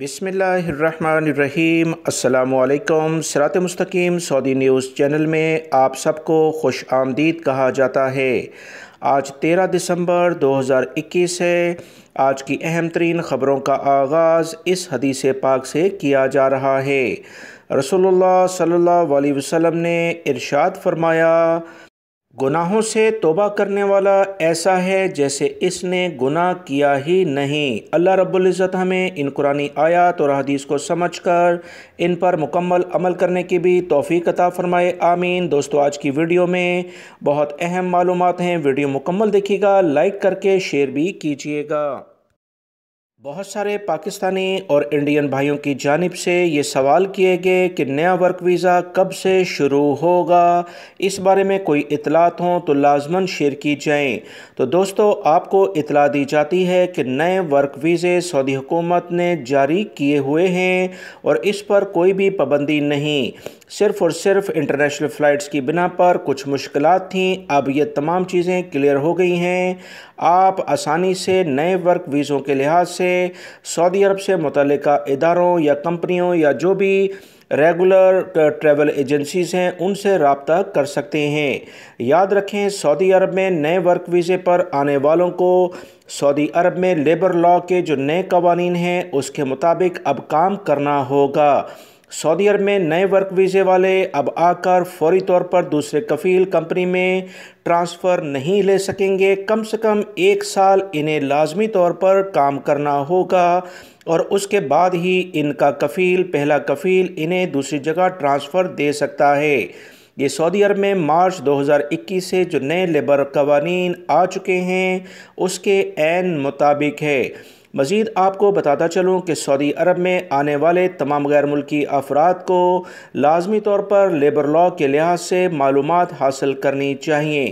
بسم اللہ الرحمن الرحیم السلام علیکم سرات مستقیم سعودی نیوز چینل میں آپ سب کو خوش آمدید کہا جاتا ہے آج تیرہ دسمبر دو ہزار اکیس ہے آج کی اہم ترین خبروں کا آغاز اس حدیث پاک سے کیا جا رہا ہے رسول اللہ صلی اللہ علیہ وسلم نے ارشاد فرمایا گناہوں سے توبہ کرنے والا ایسا ہے جیسے اس نے گناہ کیا ہی نہیں اللہ رب العزت ہمیں ان قرآن آیات اور حدیث کو سمجھ کر ان پر مکمل عمل کرنے کی بھی توفیق عطا فرمائے آمین دوستو آج کی ویڈیو میں بہت اہم معلومات ہیں ویڈیو مکمل دیکھیے گا لائک کر کے شیئر بھی کیجیے گا بہت سارے پاکستانی اور انڈین بھائیوں کی جانب سے یہ سوال کیے گئے کہ نیا ورک ویزا کب سے شروع ہوگا اس بارے میں کوئی اطلاعات ہوں تو لازماً شیئر کی جائیں تو دوستو آپ کو اطلاع دی جاتی ہے کہ نئے ورک ویزے سعودی حکومت نے جاری کیے ہوئے ہیں اور اس پر کوئی بھی پابندی نہیں صرف اور صرف انٹرنیشنل فلائٹس کی بنا پر کچھ مشکلات تھیں اب یہ تمام چیزیں کلیئر ہو گئی ہیں آپ آسانی سے نئے ورک ویزوں کے لحاظ سے سعودی عرب سے متعلقہ اداروں یا کمپنیوں یا جو بھی ریگولر ٹریول ایجنسیز ہیں ان سے رابطہ کر سکتے ہیں یاد رکھیں سعودی عرب میں نئے ورک ویزے پر آنے والوں کو سعودی عرب میں لیبر لاؤ کے جو نئے قوانین ہیں اس کے مطابق اب کام کرنا ہوگا سعودی عرب میں نئے ورک ویزے والے اب آ کر فوری طور پر دوسرے کفیل کمپنی میں ٹرانسفر نہیں لے سکیں گے کم سے کم ایک سال انہیں لازمی طور پر کام کرنا ہوگا اور اس کے بعد ہی ان کا کفیل پہلا کفیل انہیں دوسری جگہ ٹرانسفر دے سکتا ہے یہ سعودی عرب میں مارچ دو ہزار اکیس سے جو نئے لیبر قوانین آ چکے ہیں اس کے عین مطابق ہے مزید آپ کو بتاتا چلوں کہ سعودی عرب میں آنے والے تمام غیر ملکی افراد کو لازمی طور پر لیبر لاء کے لحاظ سے معلومات حاصل کرنی چاہیے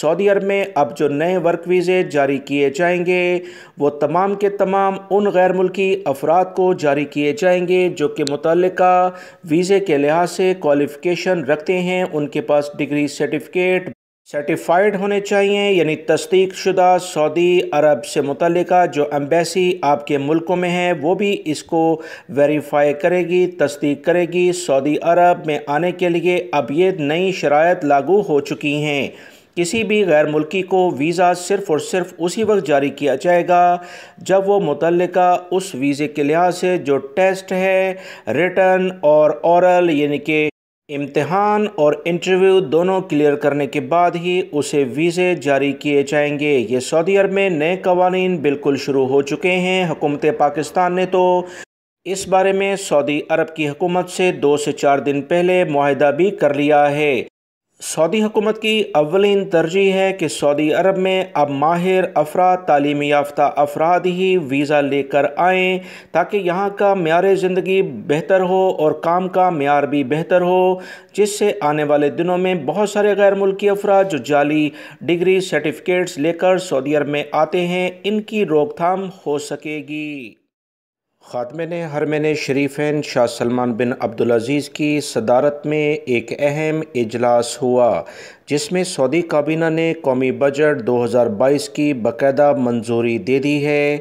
سعودی عرب میں اب جو نئے ورک ویزے جاری کیے جائیں گے وہ تمام کے تمام ان غیر ملکی افراد کو جاری کیے جائیں گے جو کہ متعلقہ ویزے کے لحاظ سے کوالیفکیشن رکھتے ہیں ان کے پاس ڈگری سرٹیفکیٹ سیٹیفائیڈ ہونے چاہیے یعنی تصدیق شدہ سعودی عرب سے متعلقہ جو امبیسی آپ کے ملکوں میں ہے وہ بھی اس کو ویریفائی کرے گی تصدیق کرے گی سعودی عرب میں آنے کے لیے اب یہ نئی شرائط لاگو ہو چکی ہیں کسی بھی غیر ملکی کو ویزا صرف اور صرف اسی وقت جاری کیا جائے گا جب وہ متعلقہ اس ویزے کے لحاظ سے جو ٹیسٹ ہے ریٹن اور اورل یعنی کہ امتحان اور انٹرویو دونوں کلیئر کرنے کے بعد ہی اسے ویزے جاری کیے جائیں گے یہ سعودی عرب میں نئے قوانین بالکل شروع ہو چکے ہیں حکومت پاکستان نے تو اس بارے میں سعودی عرب کی حکومت سے دو سے چار دن پہلے معاہدہ بھی کر لیا ہے سعودی حکومت کی اولین ترجیح ہے کہ سعودی عرب میں اب ماہر افراد تعلیم یافتہ افراد ہی ویزا لے کر آئیں تاکہ یہاں کا معیار زندگی بہتر ہو اور کام کا معیار بھی بہتر ہو جس سے آنے والے دنوں میں بہت سارے غیر ملکی افراد جو جعلی ڈگری سرٹیفکیٹس لے کر سعودی عرب میں آتے ہیں ان کی روک تھام ہو سکے گی خاتمے نے ہر شریفین شاہ سلمان بن عبدالعزیز کی صدارت میں ایک اہم اجلاس ہوا جس میں سعودی کابینہ نے قومی بجٹ دو ہزار بائیس کی باقاعدہ منظوری دے دی ہے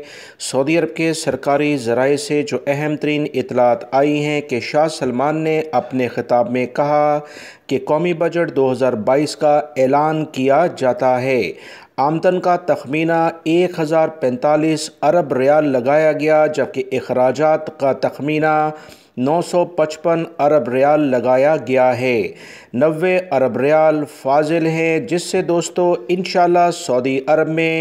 سعودی عرب کے سرکاری ذرائع سے جو اہم ترین اطلاعات آئی ہیں کہ شاہ سلمان نے اپنے خطاب میں کہا کہ قومی بجٹ دو ہزار بائیس کا اعلان کیا جاتا ہے آمدن کا تخمینہ ایک ہزار پینتالیس عرب ریال لگایا گیا جبکہ اخراجات کا تخمینہ نو سو پچپن عرب ریال لگایا گیا ہے نوے عرب ریال فاضل ہیں جس سے دوستو انشاءاللہ سعودی عرب میں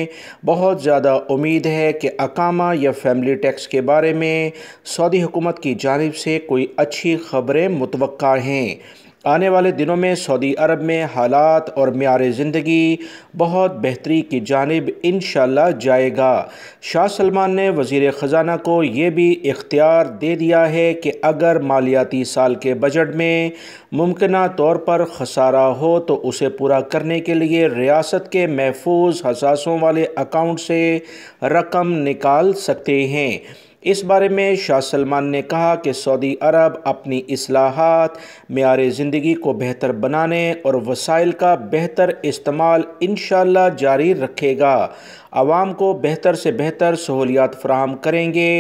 بہت زیادہ امید ہے کہ اقامہ یا فیملی ٹیکس کے بارے میں سعودی حکومت کی جانب سے کوئی اچھی خبریں متوقع ہیں آنے والے دنوں میں سعودی عرب میں حالات اور معیار زندگی بہت بہتری کی جانب انشاءاللہ جائے گا شاہ سلمان نے وزیر خزانہ کو یہ بھی اختیار دے دیا ہے کہ اگر مالیاتی سال کے بجٹ میں ممکنہ طور پر خسارہ ہو تو اسے پورا کرنے کے لیے ریاست کے محفوظ حساسوں والے اکاؤنٹ سے رقم نکال سکتے ہیں اس بارے میں شاہ سلمان نے کہا کہ سعودی عرب اپنی اصلاحات معیار زندگی کو بہتر بنانے اور وسائل کا بہتر استعمال انشاءاللہ جاری رکھے گا عوام کو بہتر سے بہتر سہولیات فراہم کریں گے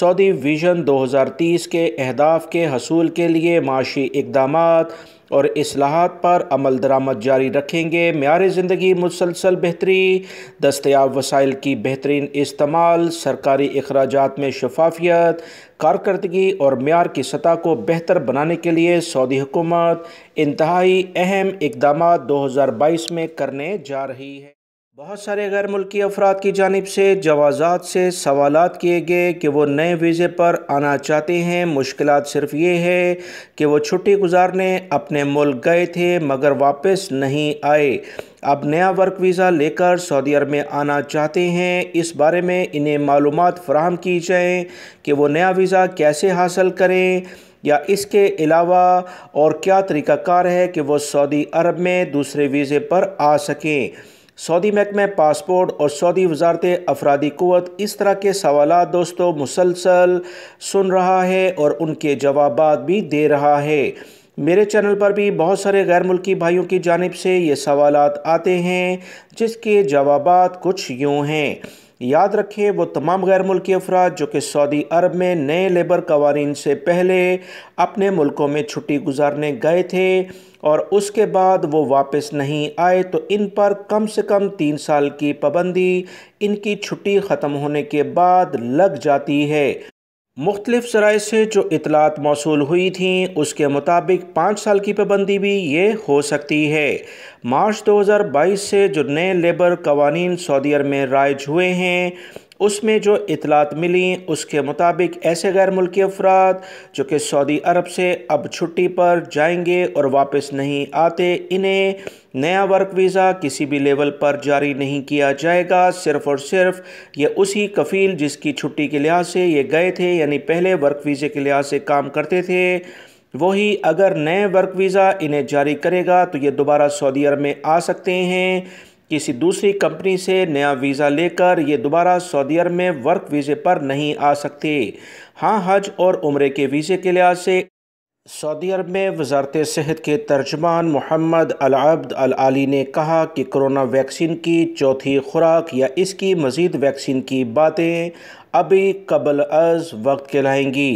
سعودی ویژن دو ہزار تیس کے اہداف کے حصول کے لیے معاشی اقدامات اور اصلاحات پر عمل درآمد جاری رکھیں گے معیار زندگی مسلسل بہتری دستیاب وسائل کی بہترین استعمال سرکاری اخراجات میں شفافیت کارکردگی اور معیار کی سطح کو بہتر بنانے کے لیے سعودی حکومت انتہائی اہم اقدامات دو ہزار بائیس میں کرنے جا رہی ہے بہت سارے غیر ملکی افراد کی جانب سے جوازات سے سوالات کیے گئے کہ وہ نئے ویزے پر آنا چاہتے ہیں مشکلات صرف یہ ہے کہ وہ چھٹی گزارنے اپنے ملک گئے تھے مگر واپس نہیں آئے اب نیا ورک ویزا لے کر سعودی عرب میں آنا چاہتے ہیں اس بارے میں انہیں معلومات فراہم کی جائیں کہ وہ نیا ویزا کیسے حاصل کریں یا اس کے علاوہ اور کیا طریقہ کار ہے کہ وہ سعودی عرب میں دوسرے ویزے پر آ سکیں سعودی محکمہ پاسپورٹ اور سعودی وزارت افرادی قوت اس طرح کے سوالات دوستو مسلسل سن رہا ہے اور ان کے جوابات بھی دے رہا ہے میرے چینل پر بھی بہت سارے غیر ملکی بھائیوں کی جانب سے یہ سوالات آتے ہیں جس کے جوابات کچھ یوں ہیں یاد رکھیں وہ تمام غیر ملکی افراد جو کہ سعودی عرب میں نئے لیبر قوانین سے پہلے اپنے ملکوں میں چھٹی گزارنے گئے تھے اور اس کے بعد وہ واپس نہیں آئے تو ان پر کم سے کم تین سال کی پابندی ان کی چھٹی ختم ہونے کے بعد لگ جاتی ہے مختلف ذرائع سے جو اطلاعات موصول ہوئی تھیں اس کے مطابق پانچ سال کی پابندی بھی یہ ہو سکتی ہے مارچ دو ہزار بائیس سے جو نئے لیبر قوانین سعودی عرب میں رائج ہوئے ہیں اس میں جو اطلاعات ملیں اس کے مطابق ایسے غیر ملکی افراد جو کہ سعودی عرب سے اب چھٹی پر جائیں گے اور واپس نہیں آتے انہیں نیا ورک ویزا کسی بھی لیول پر جاری نہیں کیا جائے گا صرف اور صرف یہ اسی کفیل جس کی چھٹی کے لحاظ سے یہ گئے تھے یعنی پہلے ورک ویزے کے لحاظ سے کام کرتے تھے وہی اگر نئے ورک ویزا انہیں جاری کرے گا تو یہ دوبارہ سعودی عرب میں آ سکتے ہیں کسی دوسری کمپنی سے نیا ویزا لے کر یہ دوبارہ سعودی عرب میں ورک ویزے پر نہیں آ سکتی ہاں حج اور عمرے کے ویزے کے لحاظ سے سعودی عرب میں وزارت صحت کے ترجمان محمد العبد العلی نے کہا کہ کرونا ویکسین کی چوتھی خوراک یا اس کی مزید ویکسین کی باتیں ابھی قبل از وقت کہلائیں گی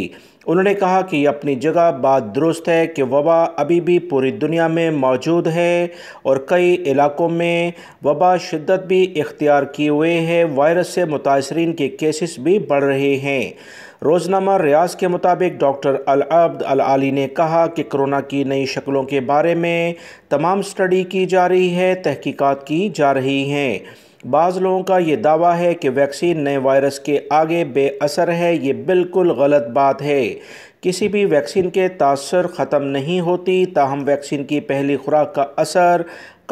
انہوں نے کہا کہ یہ اپنی جگہ بات درست ہے کہ وبا ابھی بھی پوری دنیا میں موجود ہے اور کئی علاقوں میں وبا شدت بھی اختیار کی ہوئے ہے وائرس سے متاثرین کے کیسز بھی بڑھ رہے ہیں روزنامہ ریاض کے مطابق ڈاکٹر العبد العالی نے کہا کہ کرونا کی نئی شکلوں کے بارے میں تمام سٹڈی کی جا رہی ہے تحقیقات کی جا رہی ہیں بعض لوگوں کا یہ دعویٰ ہے کہ ویکسین نئے وائرس کے آگے بے اثر ہے یہ بالکل غلط بات ہے کسی بھی ویکسین کے تاثر ختم نہیں ہوتی تاہم ویکسین کی پہلی خوراک کا اثر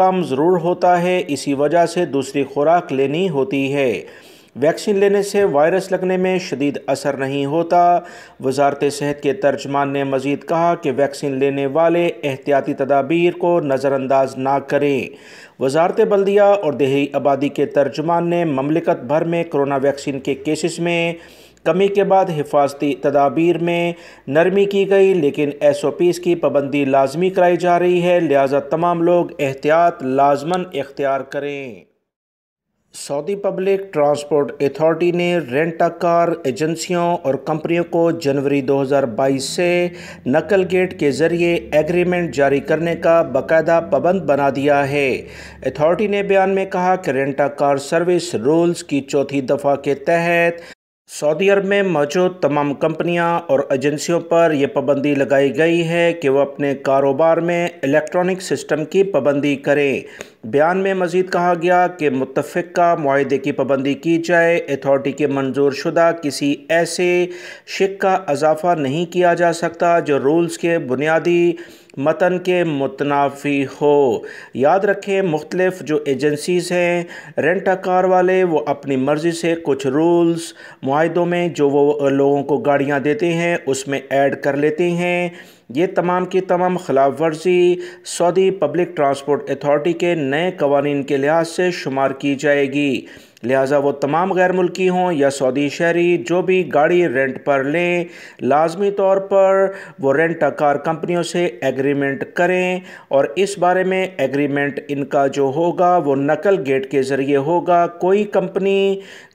کم ضرور ہوتا ہے اسی وجہ سے دوسری خوراک لینی ہوتی ہے ویکسین لینے سے وائرس لگنے میں شدید اثر نہیں ہوتا وزارت صحت کے ترجمان نے مزید کہا کہ ویکسین لینے والے احتیاطی تدابیر کو نظر انداز نہ کریں وزارت بلدیہ اور دیہی آبادی کے ترجمان نے مملکت بھر میں کرونا ویکسین کے کیسز میں کمی کے بعد حفاظتی تدابیر میں نرمی کی گئی لیکن ایس او پیز کی پابندی لازمی کرائی جا رہی ہے لہذا تمام لوگ احتیاط لازماً اختیار کریں سعودی پبلک ٹرانسپورٹ اتھارٹی نے رینٹا کار ایجنسیوں اور کمپنیوں کو جنوری دو ہزار بائیس سے نقل گیٹ کے ذریعے ایگریمنٹ جاری کرنے کا باقاعدہ پابند بنا دیا ہے اتھارٹی نے بیان میں کہا کہ رینٹا کار سروس رولز کی چوتھی دفعہ کے تحت سعودی عرب میں موجود تمام کمپنیاں اور ایجنسیوں پر یہ پابندی لگائی گئی ہے کہ وہ اپنے کاروبار میں الیکٹرانک سسٹم کی پابندی کریں بیان میں مزید کہا گیا کہ متفق کا معاہدے کی پابندی کی جائے اتھارٹی کے منظور شدہ کسی ایسے شک کا اضافہ نہیں کیا جا سکتا جو رولز کے بنیادی متن کے متنافی ہو یاد رکھیں مختلف جو ایجنسیز ہیں رینٹ کار والے وہ اپنی مرضی سے کچھ رولز معاہدوں میں جو وہ لوگوں کو گاڑیاں دیتے ہیں اس میں ایڈ کر لیتے ہیں یہ تمام کی تمام خلاف ورزی سعودی پبلک ٹرانسپورٹ اتھارٹی کے نئے قوانین کے لحاظ سے شمار کی جائے گی لہٰذا وہ تمام غیر ملکی ہوں یا سعودی شہری جو بھی گاڑی رینٹ پر لیں لازمی طور پر وہ رینٹ اکار کمپنیوں سے ایگریمنٹ کریں اور اس بارے میں ایگریمنٹ ان کا جو ہوگا وہ نقل گیٹ کے ذریعے ہوگا کوئی کمپنی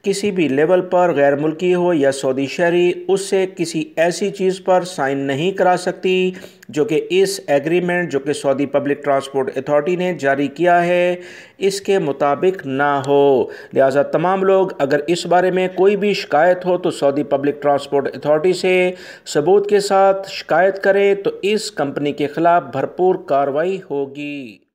کسی بھی لیول پر غیر ملکی ہو یا سعودی شہری اس سے کسی ایسی چیز پر سائن نہیں کرا سکتی جو کہ اس ایگریمنٹ جو کہ سعودی پبلک ٹرانسپورٹ اتھارٹی نے جاری کیا ہے اس کے مطابق نہ ہو لہٰذا لہٰذا تمام لوگ اگر اس بارے میں کوئی بھی شکایت ہو تو سعودی پبلک ٹرانسپورٹ اتھارٹی سے ثبوت کے ساتھ شکایت کریں تو اس کمپنی کے خلاف بھرپور کارروائی ہوگی